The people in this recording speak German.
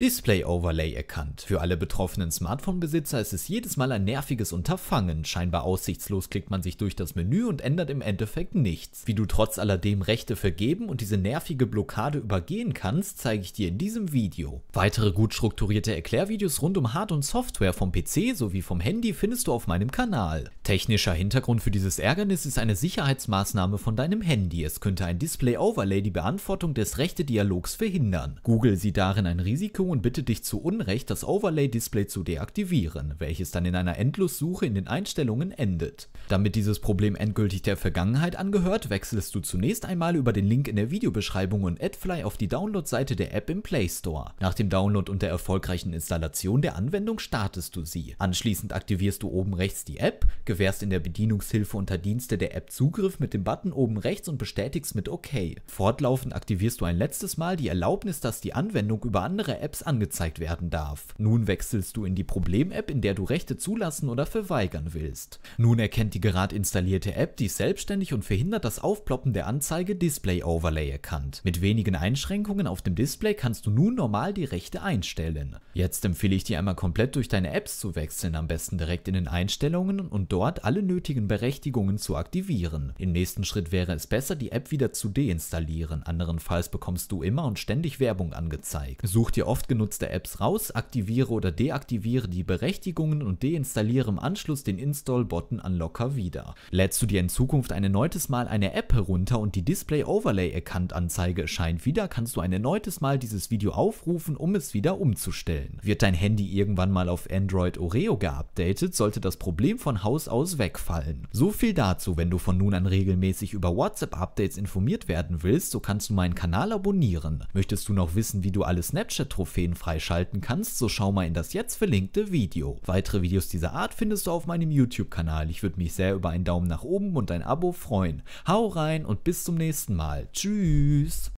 Display Overlay erkannt. Für alle betroffenen Smartphone-Besitzer ist es jedes Mal ein nerviges Unterfangen. Scheinbar aussichtslos klickt man sich durch das Menü und ändert im Endeffekt nichts. Wie du trotz alledem Rechte vergeben und diese nervige Blockade übergehen kannst, zeige ich dir in diesem Video. Weitere gut strukturierte Erklärvideos rund um Hard- und Software vom PC sowie vom Handy findest du auf meinem Kanal. Technischer Hintergrund für dieses Ärgernis ist eine Sicherheitsmaßnahme von deinem Handy. Es könnte ein Display Overlay die Beantwortung des Rechte-Dialogs verhindern. Google sieht darin ein Risiko Einstellung und bitte dich zu Unrecht, das Overlay-Display zu deaktivieren, welches dann in einer Endlossuche in den Einstellungen endet. Damit dieses Problem endgültig der Vergangenheit angehört, wechselst du zunächst einmal über den Link in der Videobeschreibung und AdFly auf die Download-Seite der App im Play Store. Nach dem Download und der erfolgreichen Installation der Anwendung startest du sie. Anschließend aktivierst du oben rechts die App, gewährst in der Bedienungshilfe unter Dienste der App Zugriff mit dem Button oben rechts und bestätigst mit OK. Fortlaufend aktivierst du ein letztes Mal die Erlaubnis, dass die Anwendung über andere Apps Apps angezeigt werden darf. Nun wechselst du in die Problem-App, in der du Rechte zulassen oder verweigern willst. Nun erkennt die gerade installierte App dies selbstständig und verhindert das Aufploppen der Anzeige Display Overlay erkannt. Mit wenigen Einschränkungen auf dem Display kannst du nun normal die Rechte einstellen. Jetzt empfehle ich dir einmal komplett durch deine Apps zu wechseln, am besten direkt in den Einstellungen und dort alle nötigen Berechtigungen zu aktivieren. Im nächsten Schritt wäre es besser, die App wieder zu deinstallieren, anderenfalls bekommst du immer und ständig Werbung angezeigt. Such dir oft genutzte Apps raus, aktiviere oder deaktiviere die Berechtigungen und deinstalliere im Anschluss den Install-Button an Locker wieder. Lädst du dir in Zukunft ein erneutes Mal eine App herunter und die Display Overlay Account Anzeige erscheint wieder, kannst du ein erneutes Mal dieses Video aufrufen, um es wieder umzustellen. Wird dein Handy irgendwann mal auf Android Oreo geupdatet, sollte das Problem von Haus aus wegfallen. So viel dazu, wenn du von nun an regelmäßig über WhatsApp-Updates informiert werden willst, so kannst du meinen Kanal abonnieren. Möchtest du noch wissen, wie du alle Snapchat-Trophäen Trophäen freischalten kannst, so schau mal in das jetzt verlinkte Video. Weitere Videos dieser Art findest du auf meinem YouTube-Kanal. Ich würde mich sehr über einen Daumen nach oben und ein Abo freuen. Hau rein und bis zum nächsten Mal. Tschüss!